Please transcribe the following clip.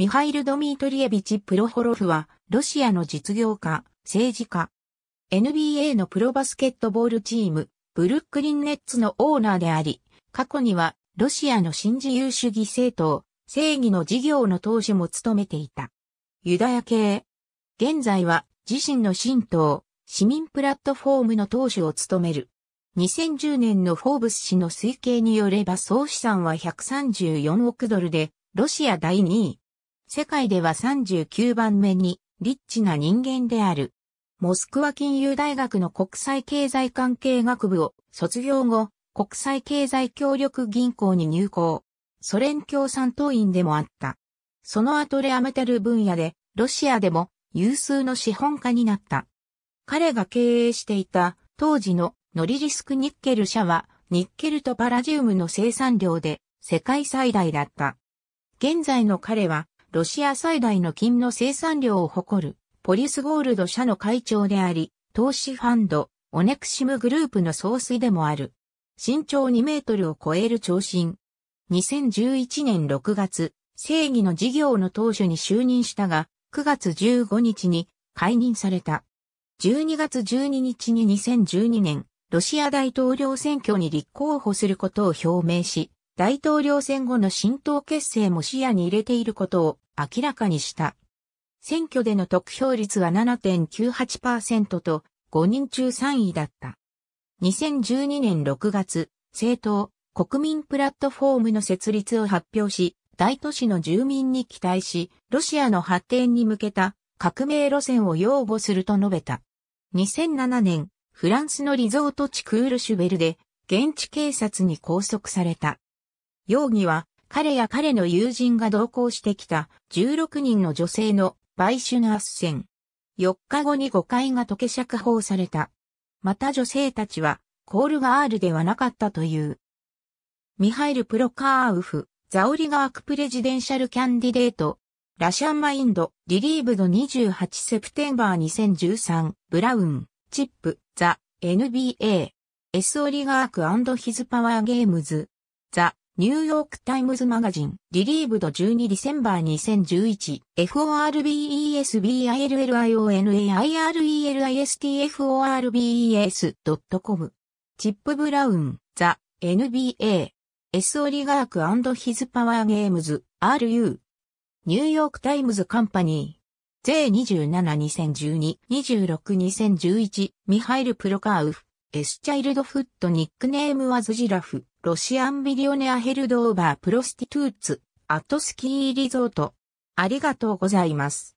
ミハイル・ドミートリエビチ・プロホロフは、ロシアの実業家、政治家。NBA のプロバスケットボールチーム、ブルックリン・ネッツのオーナーであり、過去には、ロシアの新自由主義政党、正義の事業の党首も務めていた。ユダヤ系。現在は、自身の新党、市民プラットフォームの党首を務める。2010年のフォーブス氏の推計によれば総資産は134億ドルで、ロシア第2位。世界では39番目にリッチな人間である。モスクワ金融大学の国際経済関係学部を卒業後、国際経済協力銀行に入行。ソ連共産党員でもあった。その後レアメタル分野で、ロシアでも有数の資本家になった。彼が経営していた当時のノリリスクニッケル社は、ニッケルとパラジウムの生産量で世界最大だった。現在の彼はロシア最大の金の生産量を誇る、ポリスゴールド社の会長であり、投資ファンド、オネクシムグループの総帥でもある。身長2メートルを超える長身。2011年6月、正義の事業の当初に就任したが、9月15日に解任された。12月12日に2012年、ロシア大統領選挙に立候補することを表明し、大統領選後の新党結成も視野に入れていることを明らかにした。選挙での得票率は7.98%と5人中3位だった。2012年6月、政党国民プラットフォームの設立を発表し、大都市の住民に期待し、ロシアの発展に向けた革命路線を擁護すると述べた。2007年、フランスのリゾート地クールシュベルで、現地警察に拘束された。容疑は彼や彼の友人が同行してきた16人の女性の売春斡旋。4日後に誤解が解け釈放された。また女性たちはコールガールではなかったという。ミハイル・プロカーウフ、ザオリガークプレジデンシャルキャンディデート、ラシャンマインド、リリーブド28セプテンバー2013、ブラウン、チップ、ザ、NBA、S オリガークヒズパワーゲームズ、ザ、ニューヨークタイムズマガジン、リリーブド12ディセンバー2011、f o r b e s b i l i o n a i r e l i s t f o r b e s c o m チップ・ブラウン、ザ、NBA。S オリガークヒズ・パワー・ゲームズ、RU。ニューヨークタイムズ・カンパニー。J27-2012-26-2011、ミハイル・プロカーウフ。エスチャイルドフットニックネームはズジラフ、ロシアンビリオネアヘルドオーバープロスティトゥーツ、アットスキーリゾート。ありがとうございます。